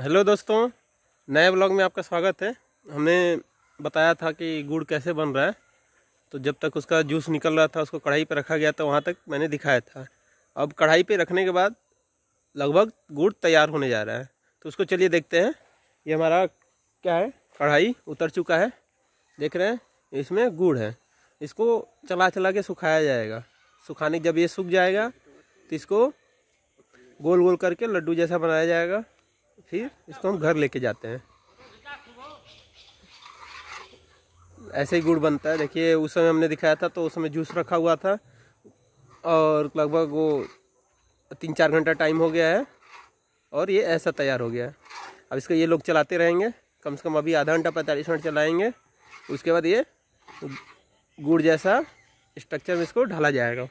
Hello दोस्तों नए blog में आपका स्वागत है हमने बताया था कि गुड़ कैसे बन रहा है तो जब तक उसका जूस निकल रहा था उसको कढ़ाई पर रखा गया था वहाँ तक मैंने दिखाया था अब कढ़ाई पे रखने के बाद लगभग गुड़ तैयार होने जा रहा है तो उसको चलिए देखते हैं ये हमारा क्या है कढ़ाई उतर चुका है देख रहे हैं इसमें गुड़ है इसको चला चला के सुखाया जाएगा सुखाने जब ये सूख जाएगा तो इसको गोल गोल करके लड्डू जैसा बनाया जाएगा फिर इसको हम घर लेके जाते हैं ऐसे ही गुड़ बनता है देखिए उस समय हमने दिखाया था तो उस समय जूस रखा हुआ था और लगभग वो तीन चार घंटा टाइम हो गया है और ये ऐसा तैयार हो गया है अब इसको ये लोग चलाते रहेंगे कम से कम अभी आधा घंटा पैंतालीस मिनट चलाएंगे उसके बाद ये गुड़ जैसा स्ट्रक्चर में इसको ढाला जाएगा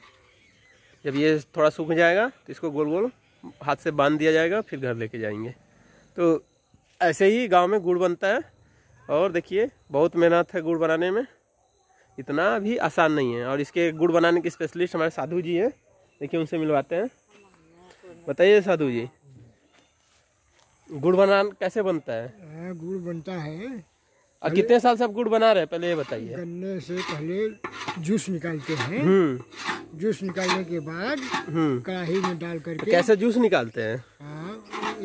जब ये थोड़ा सूख जाएगा तो इसको गोल गोल हाथ से बांध दिया जाएगा फिर घर लेके जाएंगे तो ऐसे ही गांव में गुड़ बनता है और देखिए बहुत मेहनत है गुड़ बनाने में इतना भी आसान नहीं है और इसके गुड़ बनाने के स्पेशलिस्ट हमारे साधु जी हैं देखिए उनसे मिलवाते हैं बताइए साधु जी गुड़ बना कैसे बनता है हाँ, गुड़ बनता है और कितने साल से आप गुड़ बना रहे हैं पहले ये बताइए गन्ने से पहले जूस निकालते हैं हम्म। जूस निकालने के बाद हम्म। कढ़ाई में डाल तो करके तो कैसे जूस निकालते हैं हाँ,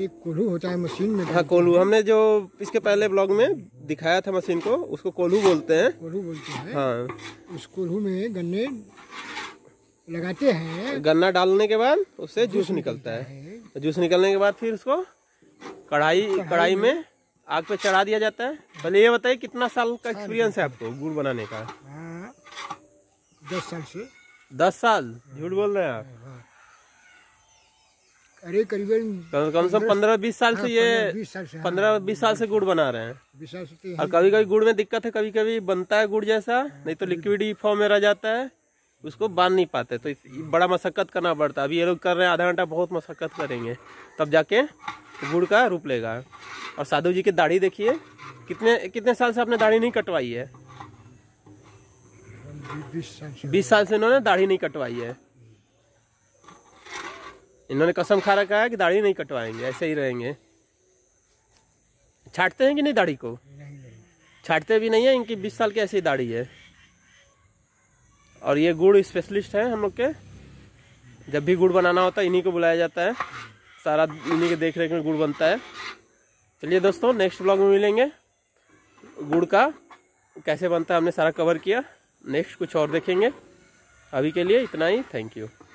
एक कोल्हू होता है मशीन में हाँ कोल्हू हमने जो इसके पहले ब्लॉग में दिखाया था मशीन को उसको कोल्हू बोलते हैं कोल्हू बोलते हैं हाँ उस कोल्हू में गन्ने लगाते हैं गन्ना डालने के बाद उससे जूस निकलता है जूस निकलने के बाद फिर उसको कढ़ाई कढ़ाई में आग पे चढ़ा दिया जाता है भले ये बताइए कितना साल का एक्सपीरियंस है आपको गुड़ बनाने का हाँ, दस साल से दस साल झूठ बोल रहे हैं आप हाँ। अरे करीबन कम से कम हाँ, पंद्रह बीस साल से ये पंद्रह हाँ, बीस साल से गुड़ बना रहे हैं तो और कभी कभी गुड़ में दिक्कत है कभी कभी बनता है गुड़ जैसा नहीं तो लिक्विड फॉर्म में रह जाता है उसको बांध नहीं पाते तो बड़ा मशक्क़त करना पड़ता है अभी ये लोग कर रहे हैं आधा घंटा बहुत मशक्क़त करेंगे तब जाके गुड़ का रूप लेगा और साधु जी की दाढ़ी देखिए कितने कितने साल से आपने दाढ़ी नहीं कटवाई है बीस साल से इन्होंने दाढ़ी नहीं कटवाई है इन्होंने कसम खा रखा है कि दाढ़ी नहीं कटवाएंगे ऐसे ही रहेंगे छाटते हैं कि नहीं दाढ़ी को छाटते भी नहीं है इनकी बीस साल की ऐसी दाढ़ी है और ये गुड़ स्पेशलिस्ट हैं हम लोग के जब भी गुड़ बनाना होता है इन्हीं को बुलाया जाता है सारा इन्हीं के देख रेख में गुड़ बनता है चलिए दोस्तों नेक्स्ट ब्लॉग में मिलेंगे गुड़ का कैसे बनता है हमने सारा कवर किया नेक्स्ट कुछ और देखेंगे अभी के लिए इतना ही थैंक यू